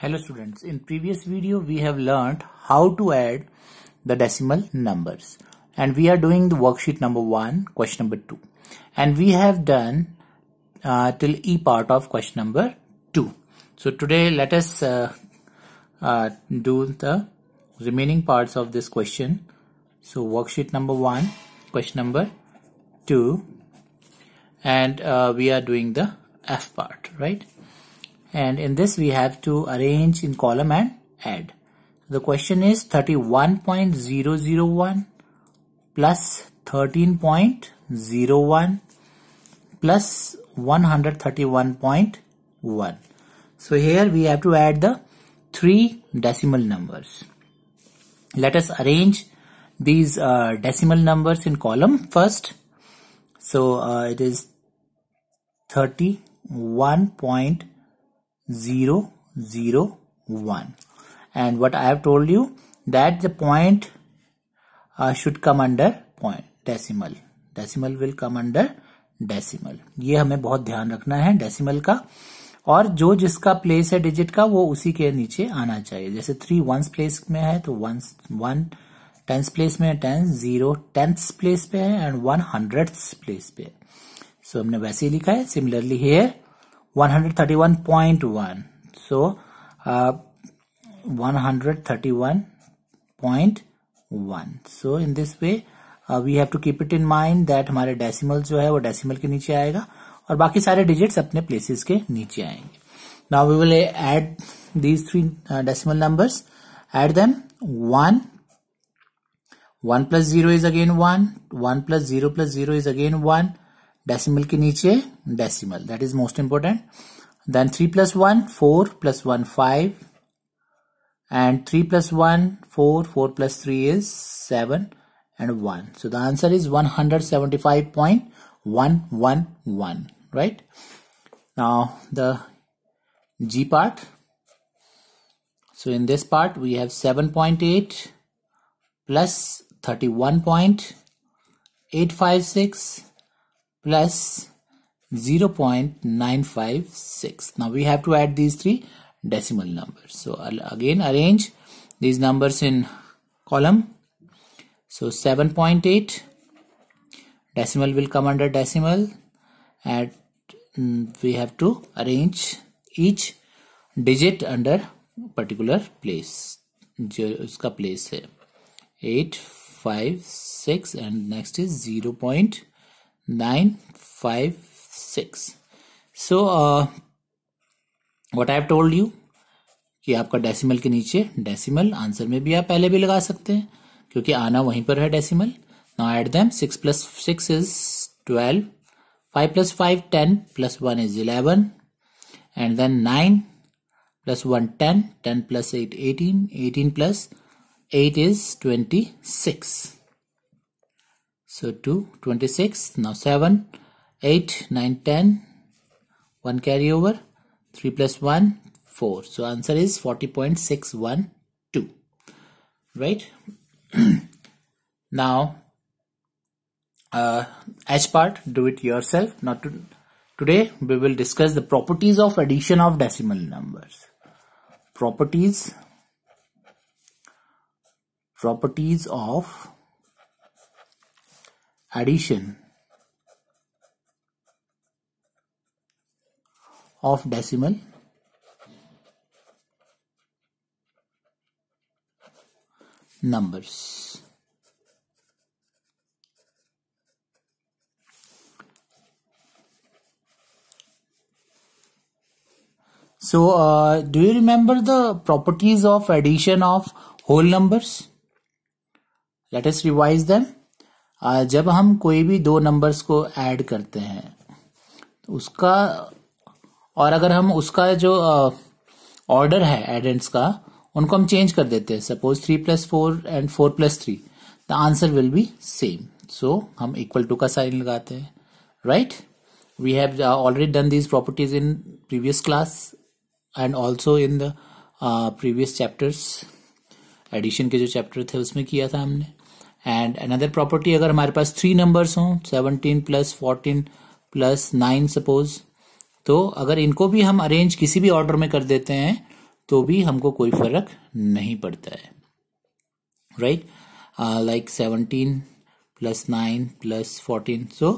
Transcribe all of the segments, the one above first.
Hello students, in previous video we have learned how to add the decimal numbers and we are doing the worksheet number 1, question number 2 and we have done uh, till E part of question number 2. So today let us uh, uh, do the remaining parts of this question. So worksheet number 1, question number 2 and uh, we are doing the F part, right? and in this we have to arrange in column and add. The question is 31.001 plus 13.01 plus 131.1. So here we have to add the three decimal numbers. Let us arrange these uh, decimal numbers in column first. So uh, it is 31. zero zero one. And what I have told you that the point uh, should come under point decimal. Decimal will come under decimal. ये हमें बहुत ध्यान रखना है decimal का और जो जिसका प्लेस है डिजिट का वो उसी के नीचे आना चाहिए जैसे थ्री वंस प्लेस में है तो वंस वन टेंस प्लेस में टेंस जीरो टेंथ प्लेस पे है एंड वन हंड्रेड प्लेस पे है सो so, हमने वैसे ही लिखा है similarly here 131.1 so uh, 131.1 so in this way we have to keep it in mind that हमारे डेसिमल जो है वो डेसिमल के नीचे आएगा और बाकी सारे डिजिट अपने प्लेसेस के नीचे आएंगे now we will add these three decimal numbers add them one one plus zero is again one one plus zero plus zero is again one Decimal ke niche decimal that is most important. Then three plus one, four plus one, five, and 3 plus 1 4 4 plus 3 is 7 and 1 so the answer is 175.111 right now the g part so in this part we have 7.8 plus 31.856 plus 0.956 now we have to add these three decimal numbers so I'll again arrange these numbers in column so 7.8 decimal will come under decimal and mm, we have to arrange each digit under particular place Its place place है eight five six and next nine five six so uh, what I have told you कि आपका decimal के नीचे decimal answer में भी आप पहले भी लगा सकते हैं क्योंकि आना वहीं पर है decimal now add them six plus six is twelve five plus five ten plus one is eleven and then nine plus one ten ten plus eight eighteen eighteen plus eight is twenty six So 2, 26, now 7, 8, 9, 10, 1 carry over, 3 plus 1, 4. So answer is 40.612, right? now, uh, H part, do it yourself. Not to, today, we will discuss the properties of addition of decimal numbers. Properties, properties of addition of decimal numbers. So, uh, do you remember the properties of addition of whole numbers? Let us revise them. जब हम कोई भी दो numbers को add करते हैं तो उसका और अगर हम उसका जो ऑर्डर है एडेंट्स का उनको हम चेंज कर देते हैं suppose three plus four and four plus three the answer will be same so हम इक्वल टू का साइन लगाते हैं right we have already done these properties in previous class and also in the previous chapters addition के जो chapter थे उसमें किया था हमने एंड अनदर प्रॉपर्टी अगर हमारे पास थ्री नंबर्स हों seventeen plus fourteen plus nine suppose तो अगर इनको भी हम अरेंज किसी भी ऑर्डर में कर देते हैं तो भी हमको कोई फर्क नहीं पड़ता है right like seventeen plus nine plus fourteen so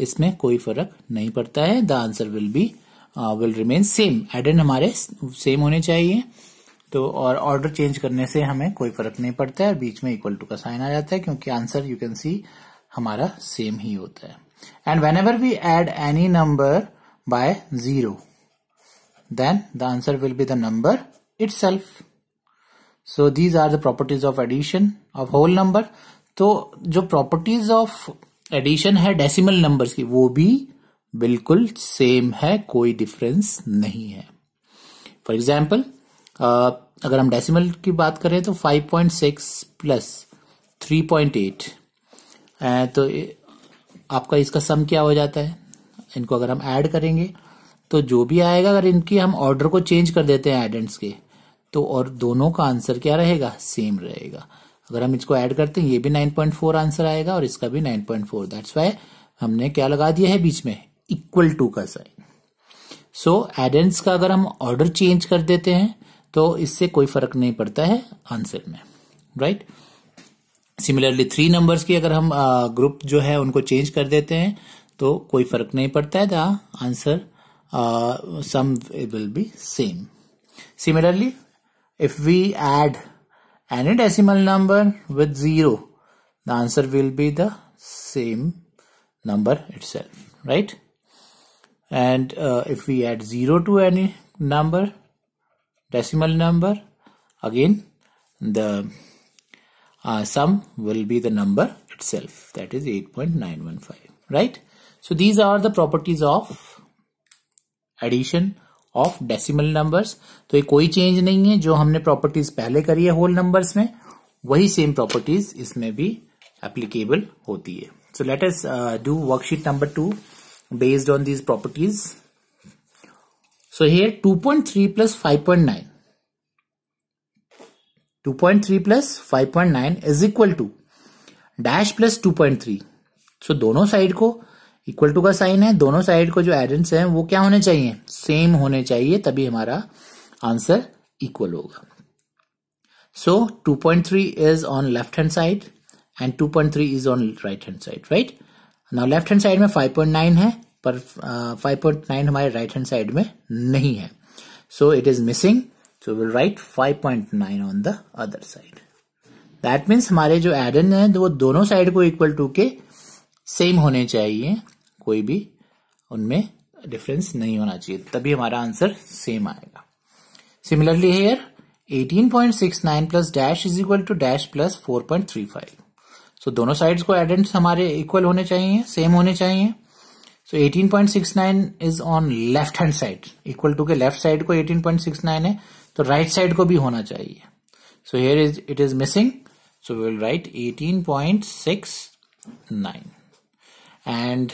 इसमें कोई फर्क नहीं पड़ता है the answer will be will remain same addend हमारे सेम होने चाहिए तो और ऑर्डर चेंज करने से हमें कोई फर्क नहीं पड़ता है बीच में इक्वल टू का साइन आ जाता है क्योंकि आंसर यू कैन सी हमारा सेम ही होता है and whenever we add any number by zero then the answer will be the number itself. So these are the properties of addition of whole number तो जो properties of addition है decimal number की वो भी बिल्कुल same है कोई difference नहीं है फॉर एग्जाम्पल uh, अगर हम डेसिमल की बात करें तो 5.6 प्लस 3.8 तो आपका इसका सम क्या हो जाता है इनको अगर हम ऐड करेंगे तो जो भी आएगा अगर इनकी हम ऑर्डर को चेंज कर देते हैं एडेंट्स के तो और दोनों का आंसर क्या रहेगा सेम रहेगा अगर हम इसको ऐड करते हैं ये भी 9.4 आंसर आएगा और इसका भी 9.4 दैट्स वाई हमने क्या लगा दिया है बीच में इक्वल टू का साइन सो एडेंट्स का अगर हम ऑर्डर चेंज कर देते हैं तो इससे कोई फर्क नहीं पड़ता है आंसर में right right? Similarly three numbers की अगर हम ग्रुप जो है उनको चेंज कर देते हैं तो कोई फर्क नहीं पड़ता है the answer sum will be same similarly if we add any decimal number with zero the answer will be the same number it right and if we add zero to any number decimal number again the uh, sum will be the number itself that is 8.915 right so these are the properties of addition of decimal numbers तो ये कोई change नहीं है जो हमने properties पहले करी है होल नंबर्स में वही सेम प्रॉपर्टीज इसमें भी एप्लीकेबल होती है so let us do worksheet number two based on these properties So here 2.3 plus 5.9. 2.3 plus 5.9 is equal to dash plus 2.3. So दोनों साइड को इक्वल टू का साइन है दोनों साइड को जो एडेंट्स हैं वो क्या होने चाहिए सेम होने चाहिए तभी हमारा आंसर इक्वल होगा so 2.3 is on left hand side and 2.3 is on right hand side right now left hand side में 5.9 है पर फाइव पॉइंट नाइन हमारे राइट हैंड साइड में नहीं है so it is missing so will write five point nine on the other side that means हमारे जो add N है वो दोनों साइड को इक्वल टू के सेम होने चाहिए कोई भी उनमें डिफरेंस नहीं होना चाहिए तभी हमारा आंसर सेम आएगा similarly here 18.69 plus dash is equal to dash plus 4.35 so दोनों साइड्स को एडेंट्स हमारे इक्वल होने चाहिए सेम होने चाहिए so six 18.69 is on left hand side equal to के लेफ्ट साइड को 18.69 है तो राइट right साइड को भी होना चाहिए so here is it is missing so we will write 18.69 and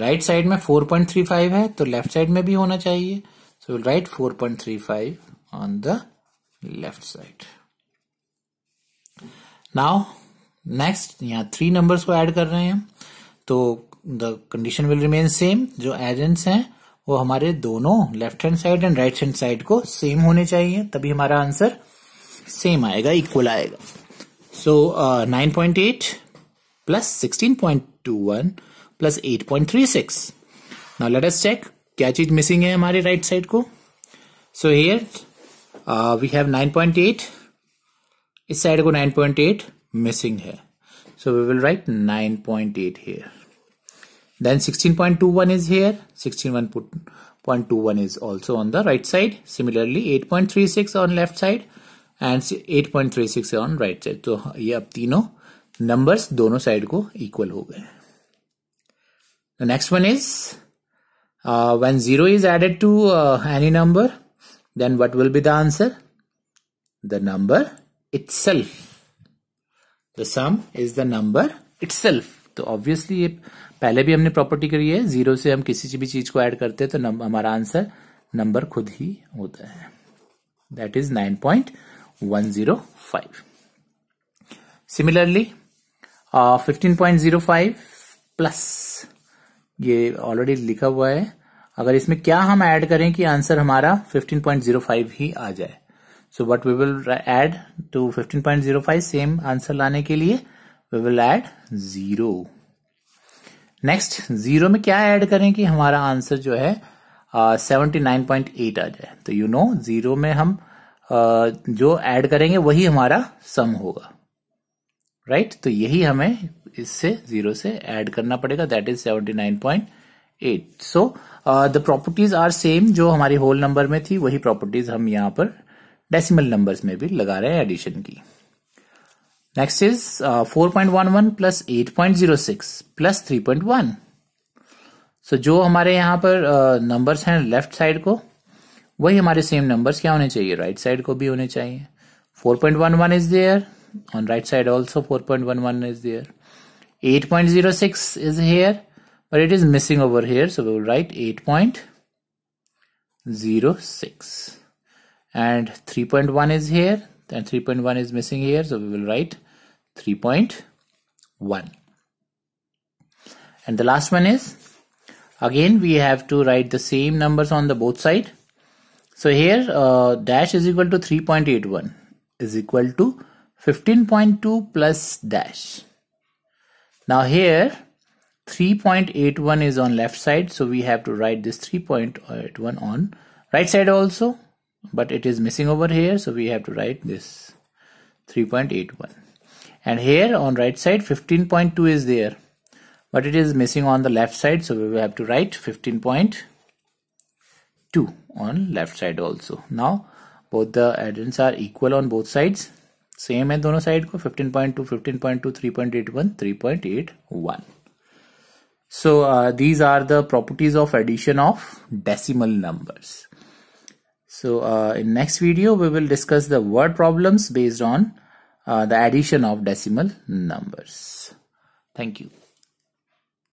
right side में 4.35 है तो लेफ्ट साइड में भी होना चाहिए so will write 4.35 on the left side now next यहां थ्री नंबर्स को ऐड कर रहे हैं तो the condition will remain same जो एजेंट्स हैं वो हमारे दोनों left hand side and right hand side को सेम होने चाहिए तभी हमारा आंसर सेम आएगा इक्वल आएगा so nine point eight plus sixteen point two one plus eight point three six now let us check क्या चीज मिसिंग है हमारे राइट साइड को so here we have nine point eight इस side को nine point eight missing है so we will write nine point eight here Then 16.21 is here, 16.21 is also on the right side. Similarly, 8.36 on left side and 8.36 on right side. So ये अब तीनों numbers, दोनों side को equal. हो गए The next one is uh, when zero is added to uh, any number, then what will be the answer? The number itself. The sum is the number itself. तो obviously ये पहले भी हमने property करी है zero से हम किसी भी चीज को ऐड करते हैं तो हमारा आंसर नंबर खुद ही होता है that is nine point one zero five similarly fifteen point zero five plus ये ऑलरेडी लिखा हुआ है अगर इसमें क्या हम ऐड करें कि आंसर हमारा 15.05 ही आ जाए so what we will add to 15.05 same answer लाने के लिए we will add zero next zero में क्या ऐड करें कि हमारा आंसर जो है सेवेंटी नाइन पॉइंट एट आ जाए तो यू नो जीरो में हम uh, जो ऐड करेंगे वही हमारा सम होगा राइट right? तो यही हमें इससे जीरो से ऐड करना पड़ेगा that is seventy nine point eight so the properties are same जो हमारी होल नंबर में थी वही प्रॉपर्टीज हम यहां पर डेसिमल नंबर्स में भी लगा रहे हैं एडिशन की is Next point uh, 4.11 plus 8.06 plus 3.1. So, जो हमारे यहां पर नंबर्स uh, हैं लेफ्ट साइड को वही हमारे सेम नंबर्स क्या होने चाहिए राइट right साइड को भी होने चाहिए 4.11 point one one is there on right side also four point one one is there eight point zero six is here but it is missing over here so we write eight point zero six and three point one is here then 3.1 is missing here so we will write 3.1 and the last one is again we have to write the same numbers on the both side so here uh, dash is equal to 3.81 is equal to 15.2 plus dash now here 3.81 is on left side so we have to write this 3.81 on right side also but it is missing over here so we have to write this 3.81 and here on right side 15.2 is there but it is missing on the left side so we will have to write 15.2 on left side also now both the addends are equal on both sides same in दोनों side को 15.2 15.2 3.81 3.81 so uh, these are the properties of addition of decimal numbers so uh, in next video, we will discuss the word problems based on uh, the addition of decimal numbers. Thank you.